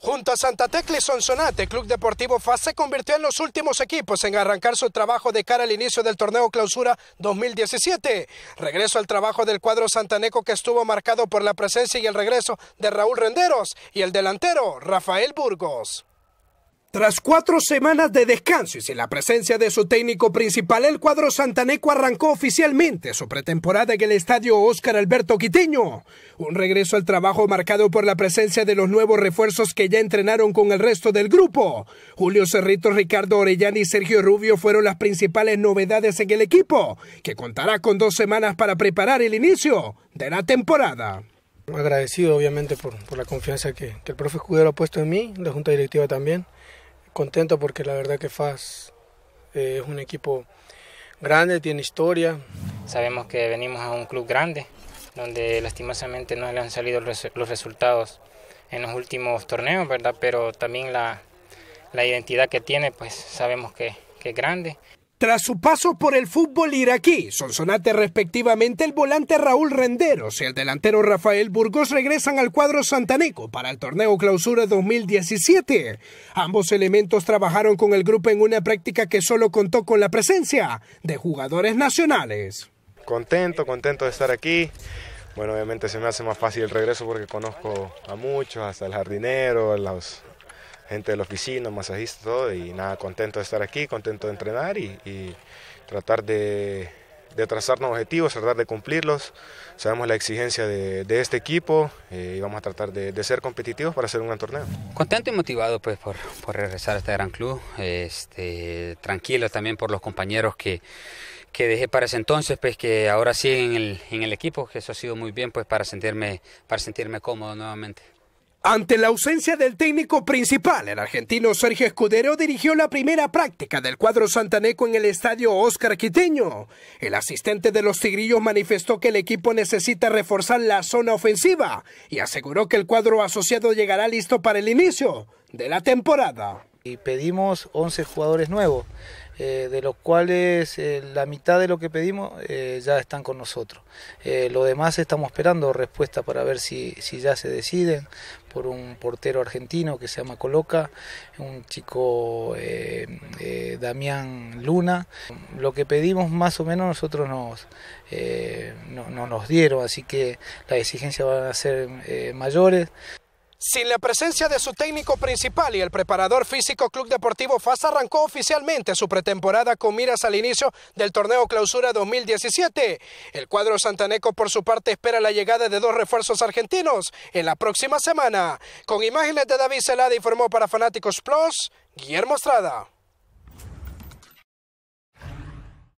Junto a Santa Tecla y Sonsonate, Club Deportivo FAS se convirtió en los últimos equipos en arrancar su trabajo de cara al inicio del torneo clausura 2017. Regreso al trabajo del cuadro santaneco que estuvo marcado por la presencia y el regreso de Raúl Renderos y el delantero Rafael Burgos. Tras cuatro semanas de descanso y sin la presencia de su técnico principal, el cuadro santaneco arrancó oficialmente su pretemporada en el estadio Óscar Alberto Quiteño. Un regreso al trabajo marcado por la presencia de los nuevos refuerzos que ya entrenaron con el resto del grupo. Julio Cerrito, Ricardo Orellana y Sergio Rubio fueron las principales novedades en el equipo, que contará con dos semanas para preparar el inicio de la temporada. Agradecido obviamente por, por la confianza que, el profe Escudero ha puesto en mí, la Junta Directiva también. Contento porque la verdad que FAS eh, es un equipo grande, tiene historia. Sabemos que venimos a un club grande, donde lastimosamente no le han salido los resultados en los últimos torneos, ¿verdad? Pero también la, la identidad que tiene, pues sabemos que, que es grande. Tras su paso por el fútbol iraquí, Sonsonate respectivamente, el volante Raúl Renderos y el delantero Rafael Burgos regresan al cuadro santaneco para el torneo Clausura 2017. Ambos elementos trabajaron con el grupo en una práctica que solo contó con la presencia de jugadores nacionales. Contento, contento de estar aquí. Bueno, obviamente se me hace más fácil el regreso porque conozco a muchos, hasta el jardinero, los gente de la oficina, masajistas, todo, y nada, contento de estar aquí, contento de entrenar y, tratar de, de, trazarnos objetivos, tratar de cumplirlos. Sabemos la exigencia de, este equipo eh, y vamos a tratar de, ser competitivos para hacer un gran torneo. Contento y motivado pues por, regresar a este gran club, este, tranquilo también por los compañeros que dejé para ese entonces, pues que ahora sí en el, en el equipo, que eso ha sido muy bien pues para sentirme, para sentirme cómodo nuevamente. Ante la ausencia del técnico principal, el argentino Sergio Escudero dirigió la primera práctica del cuadro santaneco en el estadio Oscar Quiteño. El asistente de los Tigrillos manifestó que el equipo necesita reforzar la zona ofensiva y aseguró que el cuadro asociado llegará listo para el inicio de la temporada. Y pedimos 11 jugadores nuevos, eh, de los cuales eh, la mitad de lo que pedimos eh, ya están con nosotros. lo demás estamos esperando respuesta para ver si, ya se deciden por un portero argentino que se llama Coloca, un chico Damián Luna. Lo que pedimos más o menos nosotros nos, no, nos dieron, así que las exigencias van a ser mayores. Sin la presencia de su técnico principal y el preparador físico Club Deportivo FAS arrancó oficialmente su pretemporada con miras al inicio del torneo Clausura 2017. El cuadro santaneco por su parte espera la llegada de dos refuerzos argentinos en la próxima semana. Con imágenes de David Celada informó para Fanáticos Plus, Guillermo Estrada.